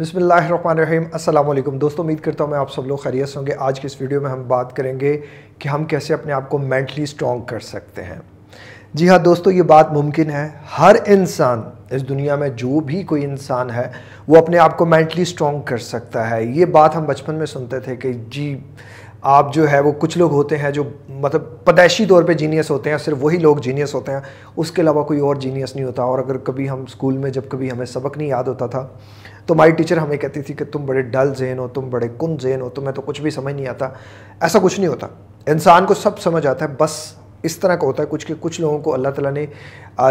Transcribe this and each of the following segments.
बिसमीम अल्लाम दोस्तों उम्मीद करता हूँ मैं आप सब लोग खैरियत होंगे आज के इस वीडियो में हम बात करेंगे कि हम कैसे अपने आप को मेंटली स्ट्रॉन्ग कर सकते हैं जी हाँ दोस्तों ये बात मुमकिन है हर इंसान इस दुनिया में जो भी कोई इंसान है वो अपने आप को मेंटली स्ट्रॉन्ग कर सकता है ये बात हम बचपन में सुनते थे कि जी आप जो है वो कुछ लोग होते हैं जो मतलब पदैशी तौर पे जीनियस होते हैं सिर्फ वही लोग जीनियस होते हैं उसके अलावा कोई और जीनियस नहीं होता और अगर कभी हम स्कूल में जब कभी हमें सबक नहीं याद होता था तो माई टीचर हमें कहती थी कि तुम बड़े डल जेन हो तुम बड़े कुन जेन हो तुम्हें तो कुछ भी समझ नहीं आता ऐसा कुछ नहीं होता इंसान को सब समझ आता है बस इस तरह का होता है कुछ के कुछ लोगों को अल्लाह ताला ने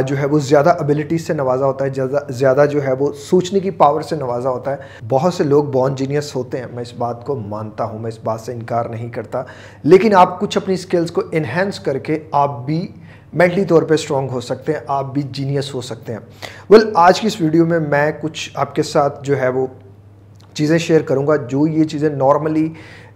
जो है वो ज़्यादा एबिलिटीज़ से नवाजा होता है ज़्यादा ज़्यादा जो है वो सोचने की पावर से नवाजा होता है बहुत से लोग बॉन जीनियस होते हैं मैं इस बात को मानता हूँ मैं इस बात से इनकार नहीं करता लेकिन आप कुछ अपनी स्किल्स को इन्हेंस करके आप भी मेंटली तौर पे स्ट्रॉन्ग हो सकते हैं आप भी जीनियस हो सकते हैं वेल well, आज की इस वीडियो में मैं कुछ आपके साथ जो है वो चीज़ें शेयर करूँगा जो ये चीज़ें नॉर्मली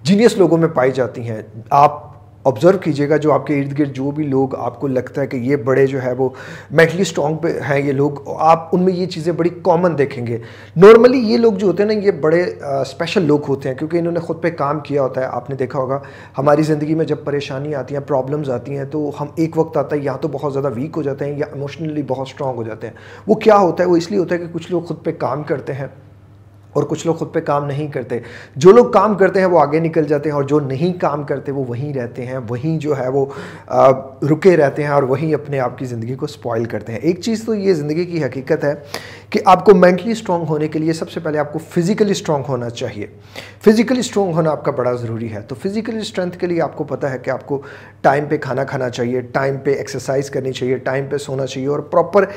जीनियस लोगों में पाई जाती हैं आप ऑब्ज़र्व कीजिएगा जो आपके इर्द गिर्द जो भी लोग आपको लगता है कि ये बड़े जो है वो मेंटली स्ट्रॉन्ग पे हैं ये लोग आप उनमें ये चीज़ें बड़ी कॉमन देखेंगे नॉर्मली ये लोग जो होते हैं ना ये बड़े स्पेशल लोग होते हैं क्योंकि इन्होंने ख़ुद पे काम किया होता है आपने देखा होगा हमारी ज़िंदगी में जब परेशानी आती हैं प्रॉब्लम्स आती हैं तो हम एक वक्त आता है या तो बहुत ज़्यादा वीक हो जाते हैं या इमोशनली बहुत स्ट्रॉन्ग हो जाते हैं वो क्या होता है वो इसलिए होता है कि कुछ लोग खुद पर काम करते हैं और कुछ लोग खुद पे काम नहीं करते जो लोग काम करते हैं वो आगे निकल जाते हैं और जो नहीं काम करते वो वहीं रहते हैं वहीं जो है वो आ, रुके रहते हैं और वहीं अपने आप की ज़िंदगी को स्पॉइल करते हैं एक चीज़ तो ये ज़िंदगी की हकीकत है कि आपको मेंटली स्ट्रांग होने के लिए सबसे पहले आपको फिजिकली स्ट्रांग होना चाहिए फिजिकली स्ट्रांग होना आपका बड़ा ज़रूरी है तो फिजिकली स्ट्रेंथ के लिए आपको पता है कि आपको टाइम पे खाना खाना चाहिए टाइम पे एक्सरसाइज करनी चाहिए टाइम पे सोना चाहिए और प्रॉपर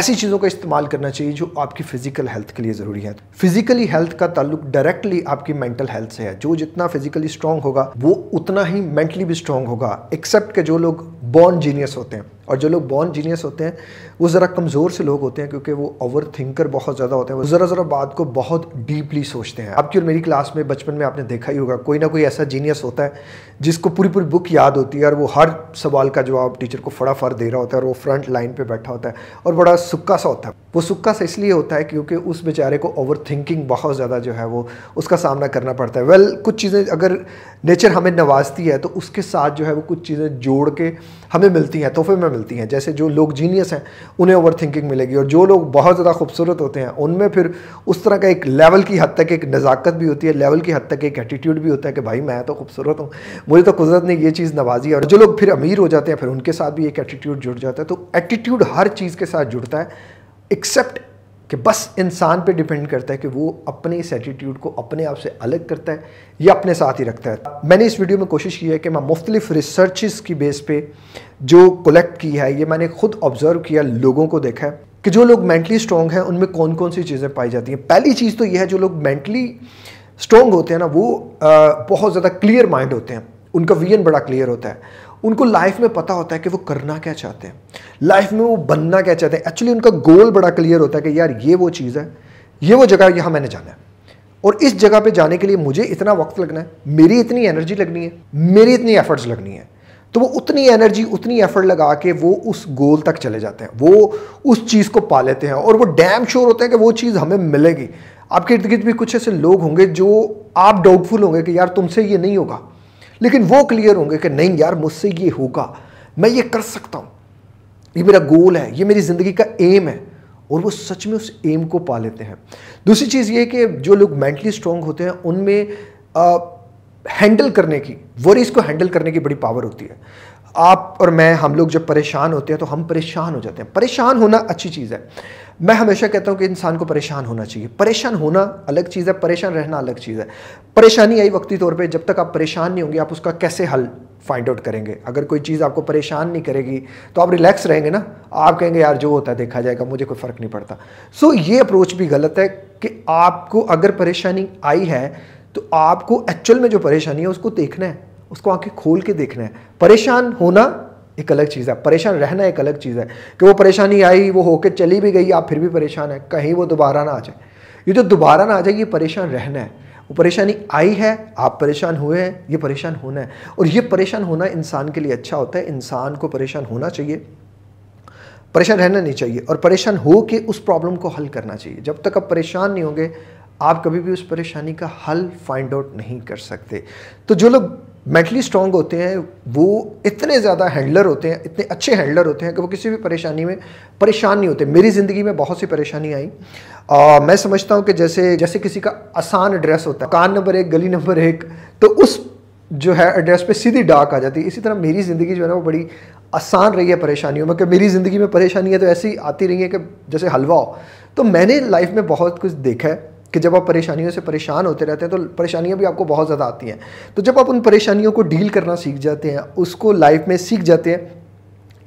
ऐसी चीज़ों का इस्तेमाल करना चाहिए जो आपकी फ़िज़िकल हेल्थ के लिए ज़रूरी है फिजिकली हेल्थ का ताल्लुक डायरेक्टली आपकी मेंटल हेल्थ से है जो जितना फिजिकली स्ट्रांग होगा वो उतना ही मेंटली भी स्ट्रांग होगा एक्सेप्ट के जो लोग बॉर्न जीनियस होते हैं और जो लोग बॉर्न जीनियस होते हैं वो ज़रा कमज़ोर से लोग होते हैं क्योंकि वो ओवर थिंकर बहुत ज़्यादा होते हैं वो ज़रा ज़रा बात को बहुत डीपली सोचते हैं आपकी और मेरी क्लास में बचपन में आपने देखा ही होगा कोई ना कोई ऐसा जीनियस होता है जिसको पूरी पूरी बुक याद होती है और वो हर सवाल का जवाब टीचर को फटाफट दे रहा होता है और वो फ्रंट लाइन पर बैठा होता है और बड़ा सुक्का सा होता है वो सुक्का सा इसलिए होता है क्योंकि उस बेचारे को ओवर थिंकिंग बहुत ज़्यादा जो है वो उसका सामना करना पड़ता है वेल कुछ चीज़ें अगर नेचर हमें नवाजती है तो उसके साथ जो है वो कुछ चीज़ें जोड़ के हमें मिलती हैं तोहफे में मिलती हैं जैसे जो लोग जीनियस हैं उन्हें ओवर थिंकिंग मिलेगी और जो लोग बहुत ज़्यादा खूबसूरत होते हैं उनमें फिर उस तरह का एक लेवल की हद तक एक नज़ाकत भी होती है लेवल की हद तक एक एटीट्यूड भी होता है कि भाई मैं तो खूबसूरत हूँ मुझे तो कुदरत ने ये चीज़ नवाजी है और जो लोग फिर अमीर हो जाते हैं फिर उनके साथ भी एक एटीट्यूड जुड़ जाता है तो एटीट्यूड हर चीज़ के साथ जुड़ता है एक्सेप्ट कि बस इंसान पे डिपेंड करता है कि वो अपने इस एटीट्यूड को अपने आप से अलग करता है या अपने साथ ही रखता है मैंने इस वीडियो में कोशिश की है कि मैं मुख्तलिफ रिसर्च की बेस पे जो कलेक्ट की है ये मैंने खुद ऑब्जर्व किया लोगों को देखा है कि जो लोग मेंटली स्ट्रॉन्ग हैं उनमें कौन कौन सी चीज़ें पाई जाती हैं पहली चीज़ तो यह है जो लोग मेंटली स्ट्रॉन्ग होते हैं ना वो बहुत ज़्यादा क्लियर माइंड होते हैं उनका विजन बड़ा क्लियर होता है उनको लाइफ में पता होता है कि वो करना क्या चाहते हैं लाइफ में वो बनना क्या चाहते हैं एक्चुअली उनका गोल बड़ा क्लियर होता है कि यार ये वो चीज़ है ये वो जगह यहाँ मैंने जाना है और इस जगह पे जाने के लिए मुझे इतना वक्त लगना है मेरी इतनी एनर्जी लगनी है मेरी इतनी एफर्ट्स लगनी है तो वो उतनी एनर्जी उतनी एफर्ट लगा के वो उस गोल तक चले जाते हैं वो उस चीज़ को पा लेते हैं और वो डैम श्योर होते हैं कि वो चीज़ हमें मिलेगी आपके इर्द गिर्द भी कुछ ऐसे लोग होंगे जो आप डाउटफुल होंगे कि यार तुमसे ये नहीं होगा लेकिन वो क्लियर होंगे कि नहीं यार मुझसे ये होगा मैं ये कर सकता हूँ ये मेरा गोल है ये मेरी ज़िंदगी का एम है और वो सच में उस एम को पा लेते हैं दूसरी चीज़ ये कि जो लोग मेंटली स्ट्रॉन्ग होते हैं उनमें हैंडल करने की वरीज को हैंडल करने की बड़ी पावर होती है आप और मैं हम लोग जब परेशान होते हैं तो हम परेशान हो जाते हैं परेशान होना अच्छी चीज़ है मैं हमेशा कहता हूँ कि इंसान को परेशान होना चाहिए परेशान होना अलग चीज़ है परेशान रहना अलग चीज़ है परेशानी आई वक्ती तौर पे जब तक आप परेशान नहीं होंगे आप उसका कैसे हल फाइंड आउट करेंगे अगर कोई चीज़ आपको परेशान नहीं करेगी तो आप रिलैक्स रहेंगे ना आप कहेंगे यार जो होता है देखा जाएगा मुझे कोई फ़र्क नहीं पड़ता सो so, ये अप्रोच भी गलत है कि आपको अगर परेशानी आई है तो आपको एक्चुअल में जो परेशानी है उसको देखना है उसको आंखें खोल के देखना है परेशान होना एक अलग चीज़ है परेशान रहना एक अलग चीज़ है कि वो परेशानी आई वो होके चली भी गई आप फिर भी परेशान है कहीं वो दोबारा ना आ जाए ये जो दोबारा ना आ जाए ये परेशान रहना है वो परेशानी आई है आप परेशान हुए हैं ये परेशान होना है और ये परेशान होना इंसान के लिए अच्छा होता है इंसान को परेशान होना चाहिए परेशान रहना नहीं चाहिए और परेशान हो के उस प्रॉब्लम को हल करना चाहिए जब तक आप परेशान नहीं होंगे आप कभी भी उस परेशानी का हल फाइंड आउट नहीं कर सकते तो जो लोग मेंटली स्ट्रांग होते हैं वो इतने ज़्यादा हैंडलर होते हैं इतने अच्छे हैंडलर होते हैं कि वो किसी भी परेशानी में परेशान नहीं होते मेरी ज़िंदगी में बहुत सी परेशानी आई आ, मैं समझता हूँ कि जैसे जैसे किसी का आसान एड्रेस होता है कान नंबर एक गली नंबर एक तो उस जो है एड्रेस पे सीधी डाक आ जाती है इसी तरह मेरी ज़िंदगी जो है ना वो बड़ी आसान रही है परेशानियों में कि मेरी ज़िंदगी में परेशानियाँ तो ऐसी आती रही हैं कि जैसे हलवा हो तो मैंने लाइफ में बहुत कुछ देखा है कि जब आप परेशानियों से परेशान होते रहते हैं तो परेशानियाँ भी आपको बहुत ज़्यादा आती हैं तो जब आप उन परेशानियों को डील करना सीख जाते हैं उसको लाइफ में सीख जाते हैं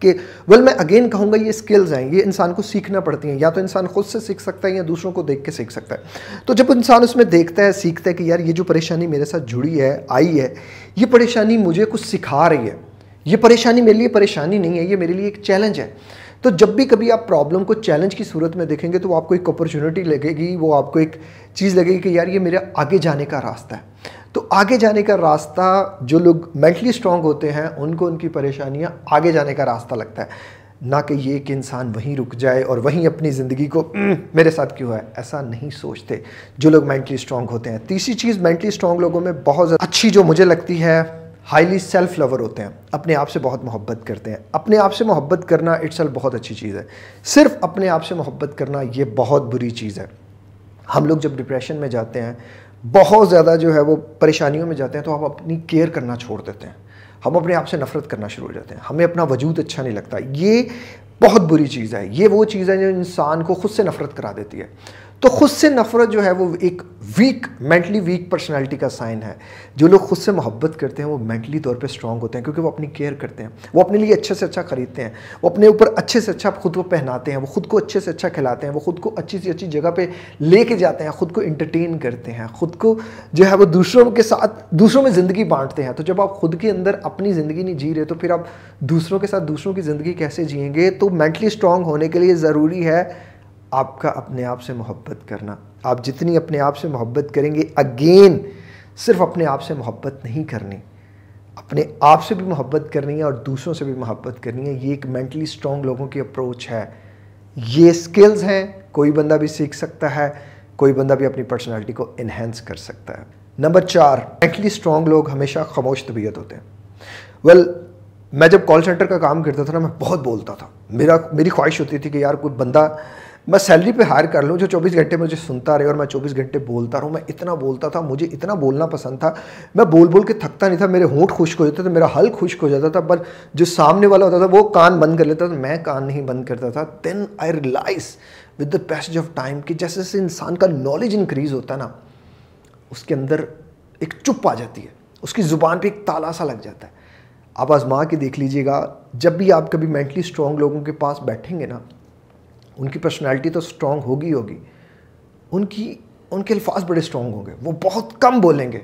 कि वेल मैं अगेन कहूँगा ये स्किल्स हैं ये इंसान को सीखना पड़ती हैं या तो इंसान खुद से सीख सकता है या दूसरों को देख के सीख सकता है तो जब इंसान उसमें देखता है सीखता है कि यार ये जो परेशानी मेरे साथ जुड़ी है आई है ये परेशानी मुझे कुछ सिखा रही है ये परेशानी मेरे लिए परेशानी नहीं है ये मेरे लिए एक चैलेंज है तो जब भी कभी आप प्रॉब्लम को चैलेंज की सूरत में देखेंगे तो आपको एक अपॉर्चुनिटी लगेगी वो आपको एक चीज़ लगेगी कि यार ये मेरे आगे जाने का रास्ता है तो आगे जाने का रास्ता जो लोग मेंटली स्ट्रांग होते हैं उनको उनकी परेशानियाँ आगे जाने का रास्ता लगता है ना कि ये कि इंसान वहीं रुक जाए और वहीं अपनी ज़िंदगी को मेरे साथ क्यों है ऐसा नहीं सोचते जो लोग मेंटली स्ट्रांग होते हैं तीसरी चीज़ मेंटली स्ट्रांग लोगों में बहुत अच्छी जो मुझे लगती है हाईली सेल्फ लवर होते हैं अपने आप से बहुत मोहब्बत करते हैं अपने आप से मोहब्बत करना अल बहुत अच्छी चीज़ है सिर्फ अपने आप से मोहब्बत करना ये बहुत बुरी चीज़ है हम लोग जब डिप्रेशन में जाते हैं बहुत ज़्यादा जो है वो परेशानियों में जाते हैं तो हम अपनी केयर करना छोड़ देते हैं हम अपने आप से नफरत करना शुरू हो जाते हैं हमें अपना वजूद अच्छा नहीं लगता ये बहुत बुरी चीज़ है ये वो चीज़ है जो इंसान को खुद से नफरत करा देती है तो खुद से नफरत जो है वो एक वीक मेंटली वीक पर्सनैलिटी का साइन है जो लोग खुद से मोहब्बत करते हैं वो मेंटली तौर पे स्ट्रांग होते हैं क्योंकि वो अपनी केयर करते हैं वो अपने लिए अच्छे से अच्छा खरीदते हैं वो अपने ऊपर अच्छे से अच्छा खुद को पहनाते हैं वो खुद को अच्छे से अच्छा खिलाते हैं वो खुद को अच्छी से अच्छी जगह पर लेके जाते हैं खुद को इंटरटेन करते हैं खुद को जो है वो दूसरों के साथ दूसरों में ज़िंदगी बांटते हैं तो जब आप खुद के अंदर अपनी ज़िंदगी नहीं जी रहे तो फिर आप दूसरों के साथ दूसरों की ज़िंदगी कैसे जियेंगे तो मेंटली स्ट्रांग होने के लिए ज़रूरी है आपका अपने आप से मोहब्बत करना आप जितनी अपने आप से मोहब्बत करेंगे अगेन सिर्फ अपने आप से मोहब्बत नहीं करनी अपने आप से भी मोहब्बत करनी है और दूसरों से भी मोहब्बत करनी है ये एक मेंटली स्ट्रॉन्ग लोगों की अप्रोच है ये स्किल्स हैं कोई बंदा भी सीख सकता है कोई बंदा भी अपनी पर्सनैलिटी को इन्हेंस कर सकता है नंबर चार मेंटली स्ट्रॉन्ग लोग हमेशा खामोश तबीयत होते हैं वेल well, मैं जब कॉल सेंटर का काम करता था ना मैं बहुत बोलता था मेरा मेरी ख्वाहिश होती थी कि यार कोई बंदा मैं सैलरी पे हायर कर लूँ जो 24 घंटे मुझे सुनता रहे और मैं 24 घंटे बोलता रहूँ मैं इतना बोलता था मुझे इतना बोलना पसंद था मैं बोल बोल के थकता नहीं था मेरे होंठ खुश्क हो जाते थे मेरा हल खुश्क हो जाता था पर जो सामने वाला होता था वो कान बंद कर लेता था मैं कान नहीं बंद करता था then I realize with the passage of time कि जैसे जैसे इंसान का नॉलेज इंक्रीज होता है ना उसके अंदर एक चुप आ जाती है उसकी ज़ुबान पर एक ताला सा लग जाता है आप आजमा के देख लीजिएगा जब भी आप कभी मेंटली स्ट्रॉन्ग लोगों के पास बैठेंगे ना उनकी पर्सनैलिटी तो स्ट्रांग होगी होगी उनकी उनके अल्फाज बड़े स्ट्रांग होंगे वो बहुत कम बोलेंगे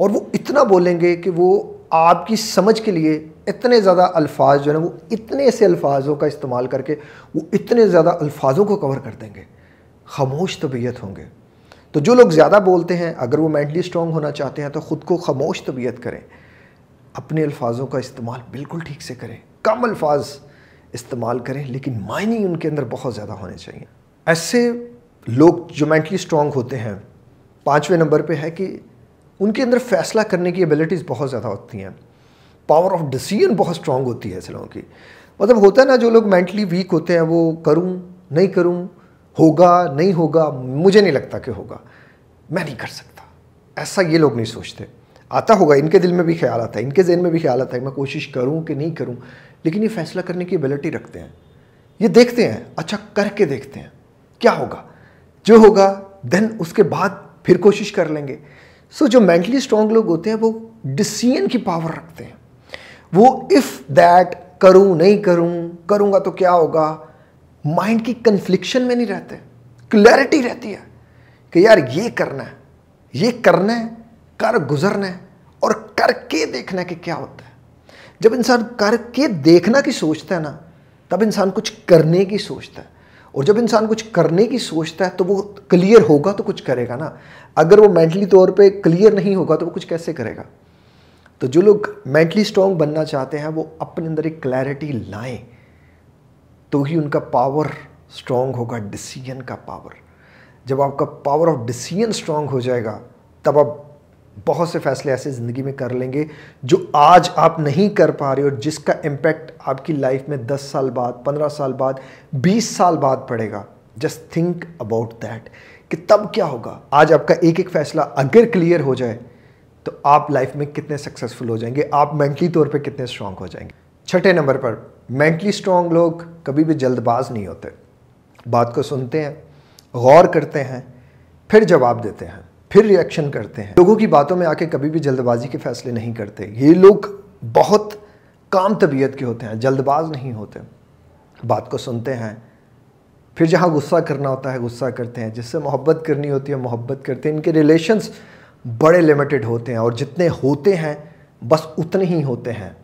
और वो इतना बोलेंगे कि वो आपकी समझ के लिए इतने ज़्यादा अल्फाज जो है वो इतने से अल्फाजों का इस्तेमाल करके वो इतने ज़्यादा अल्फाजों को कवर कर देंगे खामोश तबीयत तो होंगे तो जो लोग ज़्यादा बोलते हैं अगर वो मैंटली स्ट्रॉन्ग होना चाहते हैं तो ख़ुद को खामोश तबीयत करें अपने अल्फाजों का इस्तेमाल बिल्कुल ठीक से करें कम अल्फाज इस्तेमाल करें लेकिन माइनिंग उनके अंदर बहुत ज़्यादा होने चाहिए ऐसे लोग जो मेंटली स्ट्रॉन्ग होते हैं पाँचवें नंबर पे है कि उनके अंदर फैसला करने की एबिलिटीज़ बहुत ज़्यादा होती हैं पावर ऑफ डिसीजन बहुत स्ट्रांग होती है ऐसे लोगों की मतलब होता है ना जो लोग मेंटली वीक होते हैं वो करूँ नहीं करूँ होगा नहीं होगा मुझे नहीं लगता कि होगा मैं नहीं कर सकता ऐसा ये लोग नहीं सोचते आता होगा इनके दिल में भी ख्याल आता है इनके जहन में भी ख्याल आता है मैं कोशिश करूँ कि नहीं करूँ लेकिन ये फैसला करने की एबिलिटी रखते हैं ये देखते हैं अच्छा करके देखते हैं क्या होगा जो होगा देन उसके बाद फिर कोशिश कर लेंगे सो so, जो मेंटली स्ट्रांग लोग होते हैं वो डिसीजन की पावर रखते हैं वो इफ़ दैट करूं नहीं करूं करूंगा तो क्या होगा माइंड की कन्फ्लिक्शन में नहीं रहते क्लैरिटी रहती है कि यार ये करना है ये करना है कर गुजरना है और करके देखना है कि क्या होता है जब इंसान करके देखना की सोचता है ना तब इंसान कुछ करने की सोचता है और जब इंसान कुछ करने की सोचता है तो वो क्लियर होगा तो कुछ करेगा ना अगर वो मेंटली तौर पे क्लियर नहीं होगा तो वो कुछ कैसे करेगा तो जो लोग मेंटली स्ट्रांग बनना चाहते हैं वो अपने अंदर एक क्लैरिटी लाएं तो ही उनका पावर स्ट्रांग होगा डिसीजन का पावर जब आपका पावर ऑफ डिसीजन स्ट्रांग हो जाएगा तब आप बहुत से फैसले ऐसे ज़िंदगी में कर लेंगे जो आज आप नहीं कर पा रहे और जिसका इम्पैक्ट आपकी लाइफ में 10 साल बाद 15 साल बाद 20 साल बाद पड़ेगा जस्ट थिंक अबाउट दैट कि तब क्या होगा आज आपका एक एक फैसला अगर क्लियर हो जाए तो आप लाइफ में कितने सक्सेसफुल हो जाएंगे आप मेंटली तौर पे कितने स्ट्रांग हो जाएंगे छठे नंबर पर मेंटली स्ट्रांग लोग कभी भी जल्दबाज नहीं होते बात को सुनते हैं गौर करते हैं फिर जवाब देते हैं फिर रिएक्शन करते हैं लोगों की बातों में आके कभी भी जल्दबाजी के फैसले नहीं करते ये लोग बहुत काम तबीयत के होते हैं जल्दबाज नहीं होते बात को सुनते हैं फिर जहाँ गुस्सा करना होता है गुस्सा करते हैं जिससे मोहब्बत करनी होती है मोहब्बत करते हैं इनके रिलेशंस बड़े लिमिटेड होते हैं और जितने होते हैं बस उतने ही होते हैं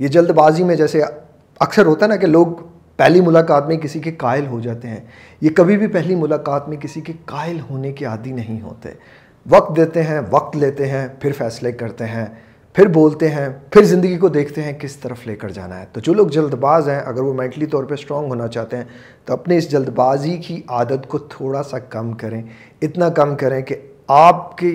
ये जल्दबाजी में जैसे अक्सर होता है ना कि लोग पहली मुलाकात में किसी के कायल हो जाते हैं ये कभी भी पहली मुलाकात में किसी के कायल होने के आदि नहीं होते वक्त देते हैं वक्त लेते हैं फिर फैसले करते हैं फिर बोलते हैं फिर ज़िंदगी को देखते हैं किस तरफ लेकर जाना है तो जो लोग जल्दबाज हैं अगर वो मेंटली तौर पे स्ट्रांग होना चाहते हैं तो अपने इस जल्दबाजी की आदत को थोड़ा सा कम करें इतना कम करें कि आपकी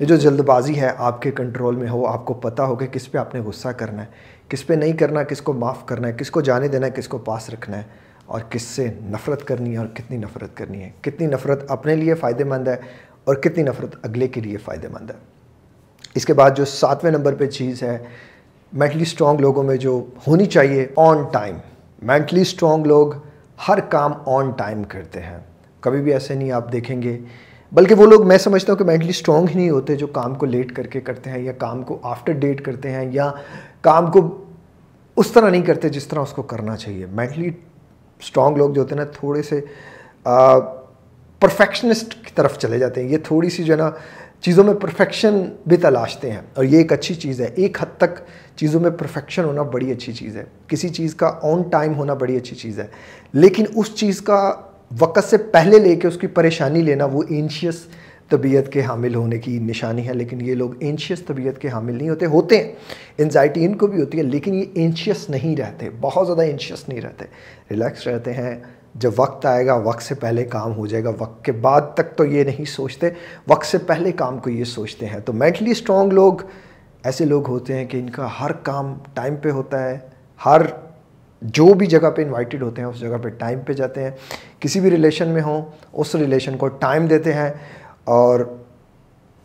ये जो जल्दबाजी है आपके कंट्रोल में हो आपको पता हो कि किस पे आपने गुस्सा करना है किस पे नहीं करना किसको माफ़ करना है किसको जाने देना है किसको पास रखना है और किससे नफ़रत करनी है और कितनी नफ़रत करनी है कितनी नफ़रत अपने लिए फ़ायदेमंद है और कितनी नफ़रत अगले के लिए फ़ायदेमंद है इसके बाद जो सातवें नंबर पे चीज़ है मेंटली स्ट्रॉन्ग लोगों में जो होनी चाहिए ऑन टाइम मेंटली स्ट्रॉन्ग लोग हर काम ऑन टाइम करते हैं कभी भी ऐसे नहीं आप देखेंगे बल्कि वो लोग मैं समझता हूँ कि मेंटली स्ट्रॉन्ग ही नहीं होते जो काम को लेट करके करते हैं या काम को आफ्टर डेट करते हैं या काम को उस तरह नहीं करते जिस तरह उसको करना चाहिए मेंटली स्ट्रॉन्ग लोग जो होते हैं ना थोड़े से आ, परफेक्शनिस्ट की तरफ चले जाते हैं ये थोड़ी सी जो है ना चीज़ों में परफेक्शन भी तलाशते हैं और ये एक अच्छी चीज़ है एक हद तक चीज़ों में परफेक्शन होना बड़ी अच्छी चीज़ है किसी चीज़ का ऑन टाइम होना बड़ी अच्छी चीज़ है लेकिन उस चीज़ का वक़्त से पहले लेके उसकी परेशानी लेना वो एंशियस तबीयत के हामिल होने की निशानी है लेकिन ये लोग एंशियस तबीयत के हामिल नहीं होते होते हैं एनजाइटी इनको भी होती है लेकिन ये एंशियस नहीं रहते बहुत ज़्यादा एंशियस नहीं रहते रिलैक्स रहते हैं जब वक्त आएगा वक्त से पहले काम हो जाएगा वक्त के बाद तक तो ये नहीं सोचते वक्त से पहले काम को ये सोचते हैं तो मेंटली स्ट्रॉन्ग लोग ऐसे लोग होते हैं कि इनका हर काम टाइम पे होता है हर जो भी जगह पे इनवाइटेड होते हैं उस जगह पे टाइम पे जाते हैं किसी भी रिलेशन में हों उस रिलेशन को टाइम देते हैं और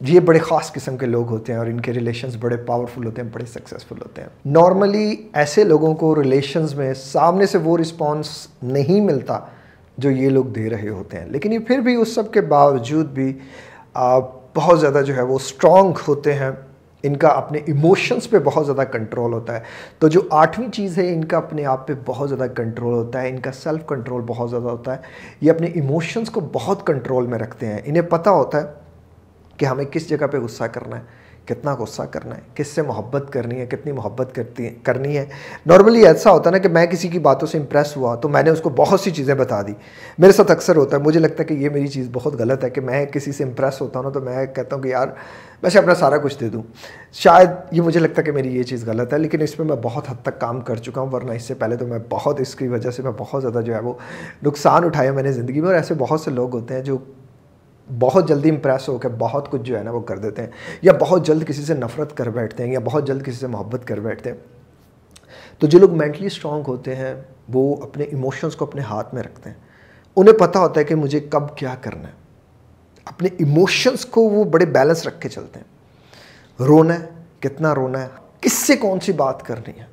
ये बड़े ख़ास किस्म के लोग होते हैं और इनके रिलेशंस बड़े पावरफुल होते हैं बड़े सक्सेसफुल होते हैं नॉर्मली ऐसे लोगों को रिलेशंस में सामने से वो रिस्पॉन्स नहीं मिलता जो ये लोग दे रहे होते हैं लेकिन ये फिर भी उस सब के बावजूद भी आ, बहुत ज़्यादा जो है वो स्ट्रॉन्ग होते हैं इनका अपने इमोशंस पे बहुत ज़्यादा कंट्रोल होता है तो जो आठवीं चीज़ है इनका अपने आप पे बहुत ज़्यादा कंट्रोल होता है इनका सेल्फ कंट्रोल बहुत ज़्यादा होता है ये अपने इमोशंस को बहुत कंट्रोल में रखते हैं इन्हें पता होता है कि हमें किस जगह पे गुस्सा करना है कितना गुस्सा करना है किससे मोहब्बत करनी है कितनी मोहब्बत करती है करनी है नॉर्मली ऐसा होता है ना कि मैं किसी की बातों से इंप्रेस हुआ तो मैंने उसको बहुत सी चीज़ें बता दी मेरे साथ अक्सर होता है मुझे लगता है कि ये मेरी चीज़ बहुत गलत है कि मैं किसी से इंप्रेस होता हूँ ना तो मैं कहता हूँ कि यार वैसे अपना सारा कुछ दे दूँ शायद ये मुझे लगता है कि मेरी ये चीज़ गलत है लेकिन इस पर मैं बहुत हद तक काम कर चुका हूँ वरना इससे पहले तो मैं बहुत इसकी वजह से मैं बहुत ज़्यादा जो है वो नुकसान उठाया मैंने ज़िंदगी में और ऐसे बहुत से लोग होते हैं जो बहुत जल्दी इंप्रेस होकर बहुत कुछ जो है ना वो कर देते हैं या बहुत जल्द किसी से नफ़रत कर बैठते हैं या बहुत जल्द किसी से मोहब्बत कर बैठते हैं तो जो लोग मेंटली स्ट्रॉन्ग होते हैं वो अपने इमोशंस को अपने हाथ में रखते हैं उन्हें पता होता है कि मुझे कब क्या करना है अपने इमोशंस को वो बड़े बैलेंस रख के चलते हैं रोना है कितना रोना है किससे कौन सी बात करनी है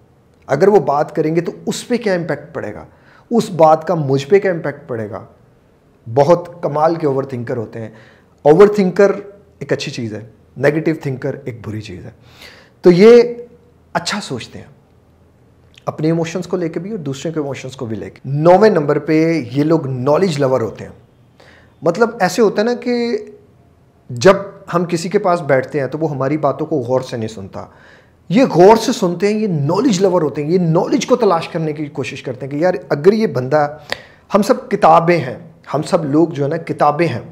अगर वो बात करेंगे तो उस पर क्या इम्पैक्ट पड़ेगा उस बात का मुझ पर क्या इम्पैक्ट पड़ेगा बहुत कमाल के ओवर थिंकर होते हैं ओवर थिंकर एक अच्छी चीज़ है नेगेटिव थिंकर एक बुरी चीज़ है तो ये अच्छा सोचते हैं अपने इमोशंस को लेके भी और दूसरे के इमोशंस को भी लेके नौवें नंबर पे ये लोग नॉलेज लवर होते हैं मतलब ऐसे होता है ना कि जब हम किसी के पास बैठते हैं तो वो हमारी बातों को गौर से नहीं सुनता ये गौर से सुनते हैं ये नॉलेज लवर होते हैं ये नॉलेज को तलाश करने की कोशिश करते हैं कि यार अगर ये बंदा हम सब किताबें हैं हम सब लोग जो है ना किताबें हैं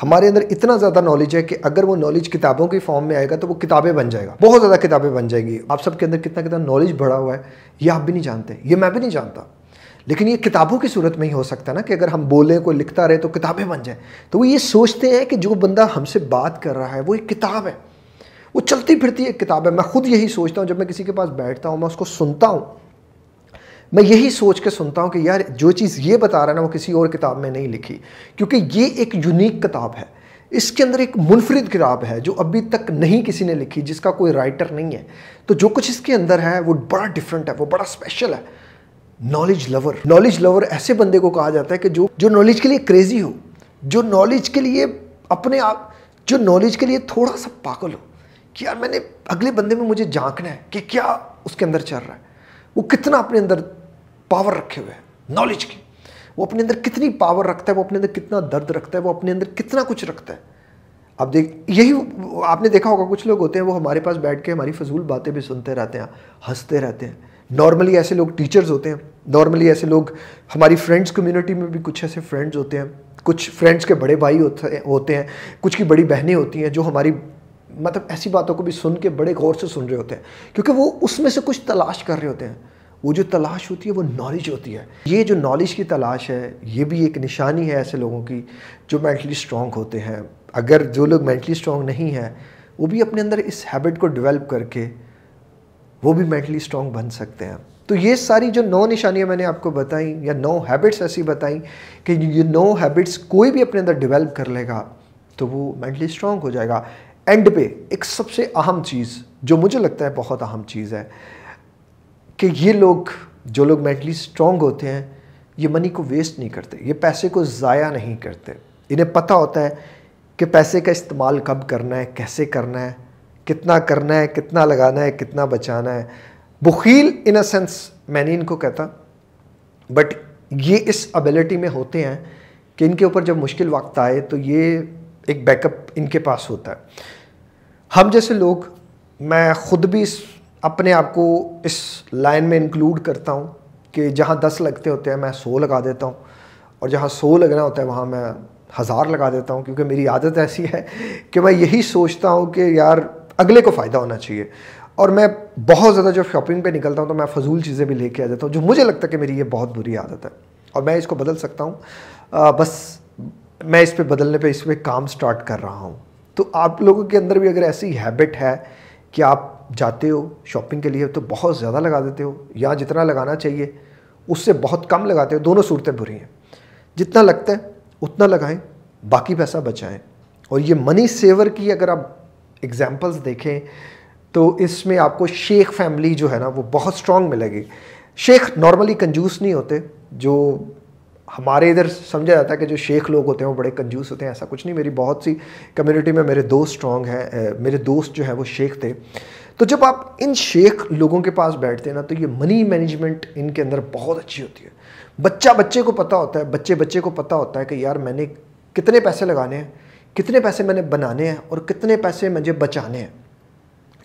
हमारे अंदर इतना ज़्यादा नॉलेज है कि अगर वो नॉलेज किताबों के फॉर्म में आएगा तो वो किताबें बन जाएगा बहुत ज़्यादा किताबें बन जाएगी आप सबके अंदर कितना कितना नॉलेज भरा हुआ है ये आप भी नहीं जानते ये मैं भी नहीं जानता लेकिन ये किताबों की सूरत में ही हो सकता है ना कि अगर हम बोलें कोई लिखता रहे तो किताबें बन जाएँ तो वो ये सोचते हैं कि जो बंदा हमसे बात कर रहा है वो एक किताब है वो चलती फिरती एक किताब है मैं खुद यही सोचता हूँ जब मैं किसी के पास बैठता हूँ मैं उसको सुनता हूँ मैं यही सोच के सुनता हूँ कि यार जो चीज़ ये बता रहा है ना वो किसी और किताब में नहीं लिखी क्योंकि ये एक यूनिक किताब है इसके अंदर एक मुनफरद किताब है जो अभी तक नहीं किसी ने लिखी जिसका कोई राइटर नहीं है तो जो कुछ इसके अंदर है वो बड़ा डिफरेंट है वो बड़ा स्पेशल है नॉलेज लवर नॉलेज लवर ऐसे बंदे को कहा जाता है कि जो जो नॉलेज के लिए क्रेज़ी हो जो नॉलेज के लिए अपने आप जो नॉलेज के लिए थोड़ा सा पागल हो कि यार मैंने अगले बंदे में मुझे झांकना है कि क्या उसके अंदर चल रहा है वो कितना अपने अंदर पावर रखे हुए हैं नॉलेज की वो अपने अंदर कितनी पावर रखता है वो अपने अंदर कितना दर्द रखता है वो अपने अंदर कितना कुछ रखता है अब देख यही आपने देखा होगा कुछ लोग होते हैं वो हमारे पास बैठ के हमारी फजूल बातें भी सुनते रहते हैं हंसते रहते हैं नॉर्मली ऐसे लोग टीचर्स होते हैं नॉर्मली ऐसे लोग हमारी फ्रेंड्स कम्युनिटी में भी कुछ ऐसे फ्रेंड्स होते हैं कुछ फ्रेंड्स के बड़े भाई होते हैं कुछ की बड़ी बहनें होती हैं जो हमारी मतलब ऐसी बातों को भी सुन के बड़े गौर से सुन रहे होते हैं क्योंकि वो उसमें से कुछ तलाश कर रहे होते हैं वो जो तलाश होती है वो नॉलेज होती है ये जो नॉलेज की तलाश है ये भी एक निशानी है ऐसे लोगों की जो मेंटली स्ट्रॉन्ग होते हैं अगर जो लोग मेंटली स्ट्रॉन्ग नहीं हैं वो भी अपने अंदर इस हैबिट को डेवलप करके वो भी मेंटली स्ट्रॉन्ग बन सकते हैं तो ये सारी जो नौ निशानियाँ मैंने आपको बताई या नौ हैबिट्स ऐसी बताई कि ये नौ हैबिट्स कोई भी अपने अंदर डिवेल्प कर लेगा तो वो मेंटली स्ट्रॉन्ग हो जाएगा एंड पे एक सबसे अहम चीज़ जो मुझे लगता है बहुत अहम चीज़ है कि ये लोग जो लोग मेंटली स्ट्रॉन्ग होते हैं ये मनी को वेस्ट नहीं करते ये पैसे को ज़ाया नहीं करते इन्हें पता होता है कि पैसे का इस्तेमाल कब करना है कैसे करना है कितना करना है कितना लगाना है कितना बचाना है बखील इन अ सेंस मैंने इनको कहता बट ये इस एबिलिटी में होते हैं कि इनके ऊपर जब मुश्किल वक्त आए तो ये एक बैकअप इनके पास होता है हम जैसे लोग मैं ख़ुद भी इस अपने आप को इस लाइन में इंक्लूड करता हूँ कि जहाँ दस लगते होते हैं मैं सौ लगा देता हूँ और जहाँ सौ लगना होता है वहाँ मैं हज़ार लगा देता हूँ क्योंकि मेरी आदत ऐसी है कि मैं यही सोचता हूँ कि यार अगले को फ़ायदा होना चाहिए और मैं बहुत ज़्यादा जब शॉपिंग पे निकलता हूँ तो मैं फजूल चीज़ें भी लेके आ जाता हूँ जो मुझे लगता है कि मेरी ये बहुत बुरी आदत है और मैं इसको बदल सकता हूँ बस मैं इस पर बदलने पर इस पर काम स्टार्ट कर रहा हूँ तो आप लोगों के अंदर भी अगर ऐसी हैबिट है कि आप जाते हो शॉपिंग के लिए तो बहुत ज़्यादा लगा देते हो या जितना लगाना चाहिए उससे बहुत कम लगाते हो दोनों सूरतें बुरी हैं जितना लगता है उतना लगाएं बाकी पैसा बचाएं और ये मनी सेवर की अगर आप एग्ज़ाम्पल्स देखें तो इसमें आपको शेख फैमिली जो है ना वो बहुत स्ट्रॉन्ग मिलेगी शेख नॉर्मली कंजूस नहीं होते जो हमारे इधर समझा जाता है कि जो शेख लोग होते हैं वो बड़े कंजूस होते हैं ऐसा कुछ नहीं मेरी बहुत सी कम्युनिटी में मेरे दोस्त स्ट्रॉन्ग हैं मेरे दोस्त जो हैं वो शेख थे तो जब आप इन शेख लोगों के पास बैठते हैं ना तो ये मनी मैनेजमेंट इनके अंदर बहुत अच्छी होती है बच्चा बच्चे को पता होता है बच्चे बच्चे को पता होता है कि यार मैंने कितने पैसे लगाने हैं कितने पैसे मैंने बनाने हैं और कितने पैसे मुझे बचाने हैं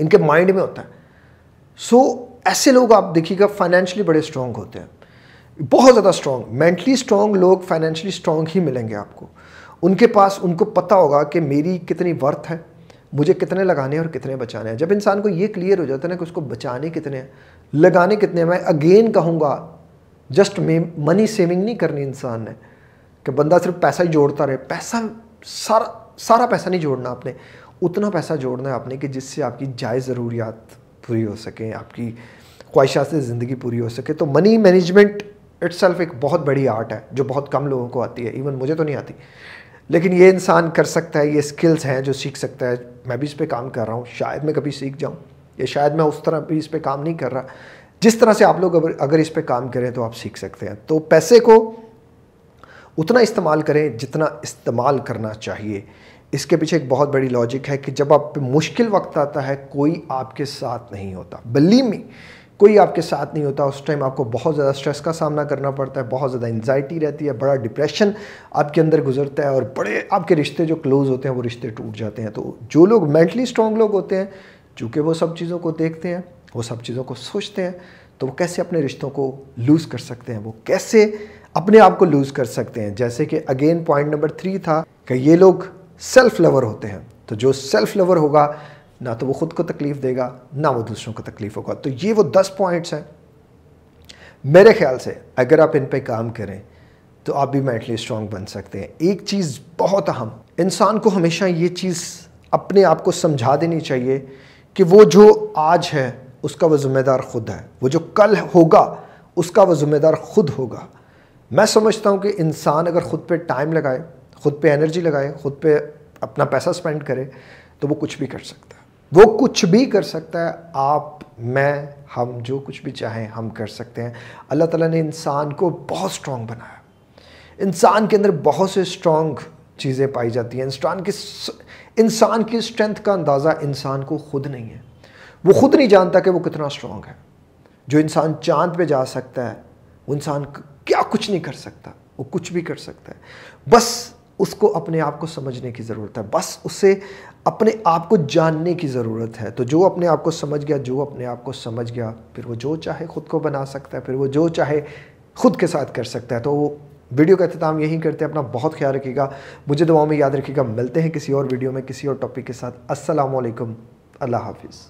इनके माइंड में होता है सो so, ऐसे लोग आप देखिएगा फाइनेंशली बड़े स्ट्रांग होते हैं बहुत ज़्यादा स्ट्रांग मेंटली स्ट्रांग लोग फाइनेंशली स्ट्रांग ही मिलेंगे आपको उनके पास उनको पता होगा कि मेरी कितनी वर्थ है मुझे कितने लगाने हैं और कितने बचाने हैं जब इंसान को ये क्लियर हो जाता है ना कि उसको बचाने कितने हैं लगाने कितने हैं मैं अगेन कहूँगा जस्ट मे मनी सेविंग नहीं करनी इंसान ने कि बंदा सिर्फ पैसा ही जोड़ता रहे पैसा सारा सारा पैसा नहीं जोड़ना आपने उतना पैसा जोड़ना है आपने कि जिससे आपकी जायज़ ज़रूरियात पूरी हो सकें आपकी ख्वाहिशात से ज़िंदगी पूरी हो सके तो मनी मैनेजमेंट इट्स एक बहुत बड़ी आर्ट है जो बहुत कम लोगों को आती है इवन मुझे तो नहीं आती लेकिन ये इंसान कर सकता है ये स्किल्स हैं जो सीख सकता है मैं भी इस पर काम कर रहा हूँ शायद मैं कभी सीख जाऊँ या शायद मैं उस तरह भी इस पर काम नहीं कर रहा जिस तरह से आप लोग अगर इस पर काम करें तो आप सीख सकते हैं तो पैसे को उतना इस्तेमाल करें जितना इस्तेमाल करना चाहिए इसके पीछे एक बहुत बड़ी लॉजिक है कि जब आप मुश्किल वक्त आता है कोई आपके साथ नहीं होता बिलीव मी कोई आपके साथ नहीं होता उस टाइम आपको बहुत ज़्यादा स्ट्रेस का सामना करना पड़ता है बहुत ज़्यादा एनजाइटी रहती है बड़ा डिप्रेशन आपके अंदर गुजरता है और बड़े आपके रिश्ते जो क्लोज़ होते हैं वो रिश्ते टूट जाते हैं तो जो लोग मेंटली स्ट्रॉन्ग लोग होते हैं चूँकि वो सब चीज़ों को देखते हैं वो सब चीज़ों को सोचते हैं तो वो कैसे अपने रिश्तों को लूज़ कर सकते हैं वो कैसे अपने आप को लूज़ कर सकते हैं जैसे कि अगेन पॉइंट नंबर थ्री था कि ये लोग सेल्फ लवर होते हैं तो जो सेल्फ लवर होगा ना तो वो ख़ुद को तकलीफ़ देगा ना वो दूसरों को तकलीफ़ होगा तो ये वो दस पॉइंट्स हैं मेरे ख्याल से अगर आप इन पे काम करें तो आप भी मेंटली स्ट्रांग बन सकते हैं एक चीज़ बहुत अहम इंसान को हमेशा ये चीज़ अपने आप को समझा देनी चाहिए कि वो जो आज है उसका वो ज़िम्मेदार ख़ुद है वो जो कल होगा उसका वो ज़िम्मेदार ख़ुद होगा मैं समझता हूँ कि इंसान अगर ख़ुद पे टाइम लगाए ख़ुद पे एनर्जी लगाए ख़ुद पे अपना पैसा स्पेंड करे तो वो कुछ भी कर सकता है वो कुछ भी कर सकता है आप मैं हम जो कुछ भी चाहें हम कर सकते हैं अल्लाह ताला ने इंसान को बहुत स्ट्रॉन्ग बनाया इंसान के अंदर बहुत से स्ट्रॉन्ग चीज़ें पाई जाती हैं इंसान की इंसान की स्ट्रेंथ का अंदाज़ा इंसान को खुद नहीं है वो खुद नहीं जानता कि वो कितना स्ट्रॉन्ग है जो इंसान चांद पे जा सकता है वो इंसान क्या कुछ नहीं कर सकता वो कुछ भी कर सकता है बस उसको अपने आप को समझने की ज़रूरत है बस उसे अपने आप को जानने की ज़रूरत है तो जो अपने आप को समझ गया जो अपने आप को समझ गया फिर वो जो चाहे ख़ुद को बना सकता है फिर वो जो चाहे ख़ुद के साथ कर सकता है तो वो वीडियो का अख्ताम यहीं करते हैं अपना बहुत ख्याल रखिएगा मुझे दुआओं में याद रखिएगा मिलते हैं किसी और वीडियो में किसी और टॉपिक के साथ असलकम अल्लाह हाफिज़